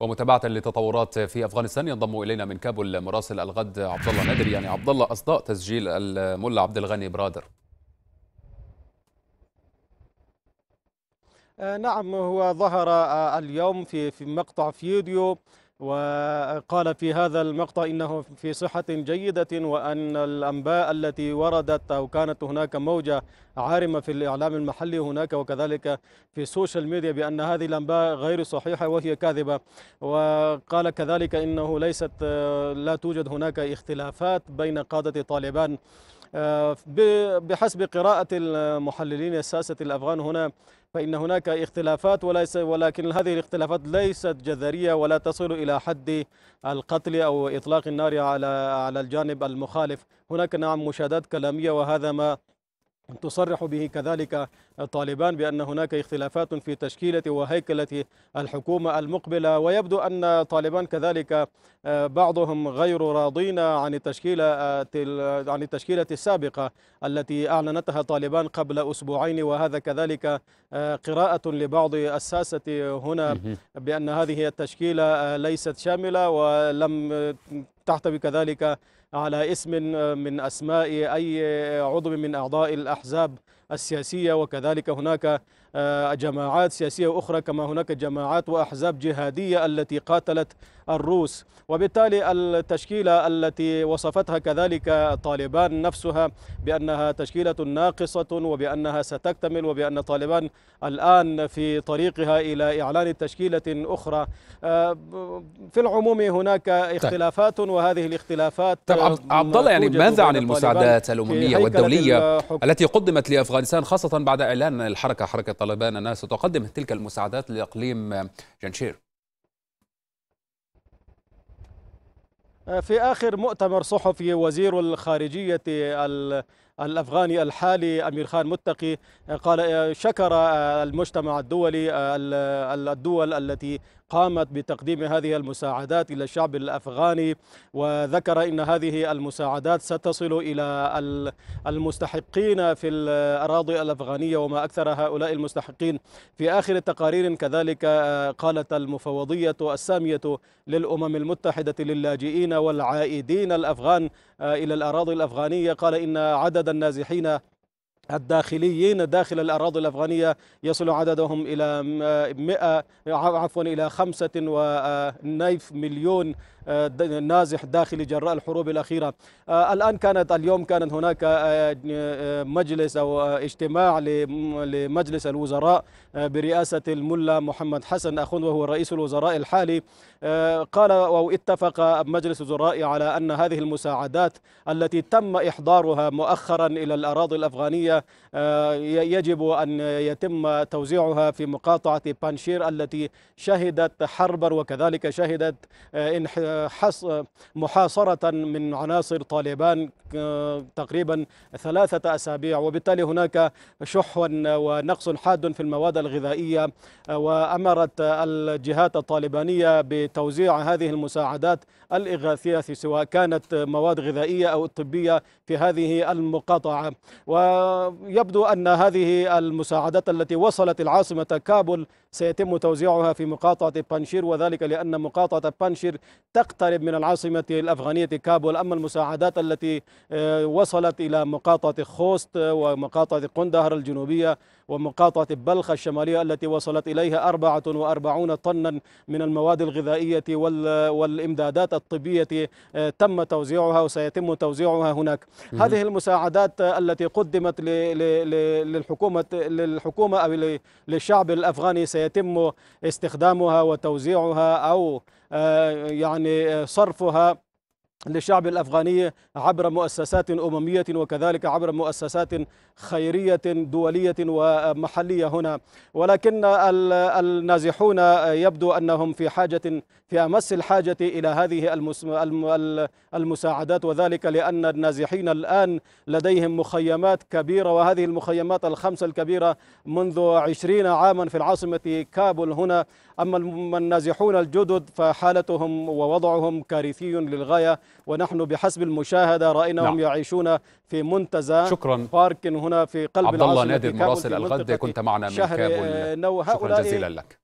ومتابعه لتطورات في افغانستان ينضم الينا من كابول مراسل الغد عبد الله نادر يعني عبد الله اصداء تسجيل الملا عبد الغني برادر آه، نعم هو ظهر آه، اليوم في في مقطع فيديو وقال في هذا المقطع انه في صحه جيده وان الانباء التي وردت او كانت هناك موجه عارمه في الاعلام المحلي هناك وكذلك في السوشيال ميديا بان هذه الانباء غير صحيحه وهي كاذبه وقال كذلك انه ليست آه، لا توجد هناك اختلافات بين قاده طالبان آه، بحسب قراءة المحللين الساسة الأفغان هنا فإن هناك اختلافات وليس ولكن هذه الاختلافات ليست جذرية ولا تصل إلى حد القتل أو إطلاق النار على على الجانب المخالف هناك نعم مشادات كلامية وهذا ما تصرح به كذلك طالبان بأن هناك اختلافات في تشكيلة وهيكلة الحكومة المقبلة ويبدو أن طالبان كذلك آه، بعضهم غير راضين عن التشكيلة آه، عن التشكيلة السابقة التي أعلنتها طالبان قبل أسبوعين وهذا كذلك آه، قراءة لبعض الساسة هنا بأن هذه التشكيلة ليست شاملة ولم تحتوي كذلك على اسم من أسماء أي عضو من أعضاء الأحزاب السياسية وكذلك هناك آه، جماعات سياسية أخرى كما هناك جماعات وأحزاب جهادية التي قاتلت الروس وبالتالي التشكيلة التي وصفتها كذلك طالبان نفسها بأنها تشكيلة ناقصة وبأنها ستكتمل وبأن طالبان الآن في طريقها إلى إعلان تشكيلة أخرى آه، في العموم هناك طيب. اختلافات وهذه الاختلافات طيب عبد الله يعني ماذا عن المساعدات الأممية والدولية التي قدمت لأفغانستان أفغانستان خاصة بعد إعلان الحركة حركة طالبان أنها ستقدم تلك المساعدات لإقليم جنشير في آخر مؤتمر صحفي وزير الخارجية الأفغاني الحالي أمير خان متقي آه، قال آه، شكر آه، المجتمع الدولي الدول التي قامت بتقديم هذه المساعدات إلى الشعب الأفغاني وذكر إن هذه المساعدات ستصل إلى المستحقين في الأراضي الأفغانية وما أكثر هؤلاء المستحقين في آخر تقارير كذلك قالت المفوضية السامية للأمم المتحدة للاجئين والعائدين الأفغان إلى الأراضي الأفغانية قال إن عدد عدد النازحين الداخليين داخل الأراضي الأفغانية يصل عددهم إلى 100 عفوا إلى خمسة ونيف مليون النازح داخلي جراء الحروب الأخيرة آه، الآن كانت اليوم كانت هناك آه، آه، مجلس أو اجتماع لمجلس الوزراء برئاسة الملا محمد حسن أخون وهو رئيس الوزراء الحالي قال أو اتفق مجلس الوزراء على أن هذه المساعدات التي تم إحضارها مؤخرا إلى الأراضي الأفغانية يجب أن يتم توزيعها في مقاطعة بانشير التي شهدت حربا وكذلك شهدت محاصرة من عناصر طالبان آه، تقريبا ثلاثة أسابيع وبالتالي هناك شح ونقص حاد في المواد الغذائية آه، وأمرت الجهات الطالبانية بتوزيع هذه المساعدات الإغاثية سواء كانت مواد غذائية أو طبية في هذه المقاطعة ويبدو أن هذه المساعدات التي وصلت العاصمة كابول سيتم توزيعها في مقاطعة بانشير وذلك لأن مقاطعة بانشير تقع تقترب من العاصمة الأفغانية كابول أما المساعدات التي آه، وصلت إلى مقاطعة خوست آه، ومقاطعة قندهر الجنوبية ومقاطعة بلخ الشمالية التي وصلت إليها 44 طنا من المواد الغذائية والإمدادات الطبية آه، تم توزيعها وسيتم توزيعها هناك هذه المساعدات التي قدمت للحكومة للحكومة أو للشعب الأفغاني سيتم استخدامها وتوزيعها أو آه، يعني آه، صرفها للشعب الأفغاني عبر مؤسسات أممية وكذلك عبر مؤسسات خيرية دولية ومحلية هنا ولكن النازحون يبدو أنهم في حاجة في أمس الحاجة إلى هذه المساعدات وذلك لأن النازحين الآن لديهم مخيمات كبيرة وهذه المخيمات الخمسة الكبيرة منذ عشرين عاما في العاصمة كابول هنا أما النازحون الجدد فحالتهم ووضعهم كارثي للغاية ونحن بحسب المشاهدة رأيناهم نعم. يعيشون في منتزه شكرا بارك هنا في قلب عبد الله نادر مراسل الغد كنت معنا من كابول شكرا جزيلا لك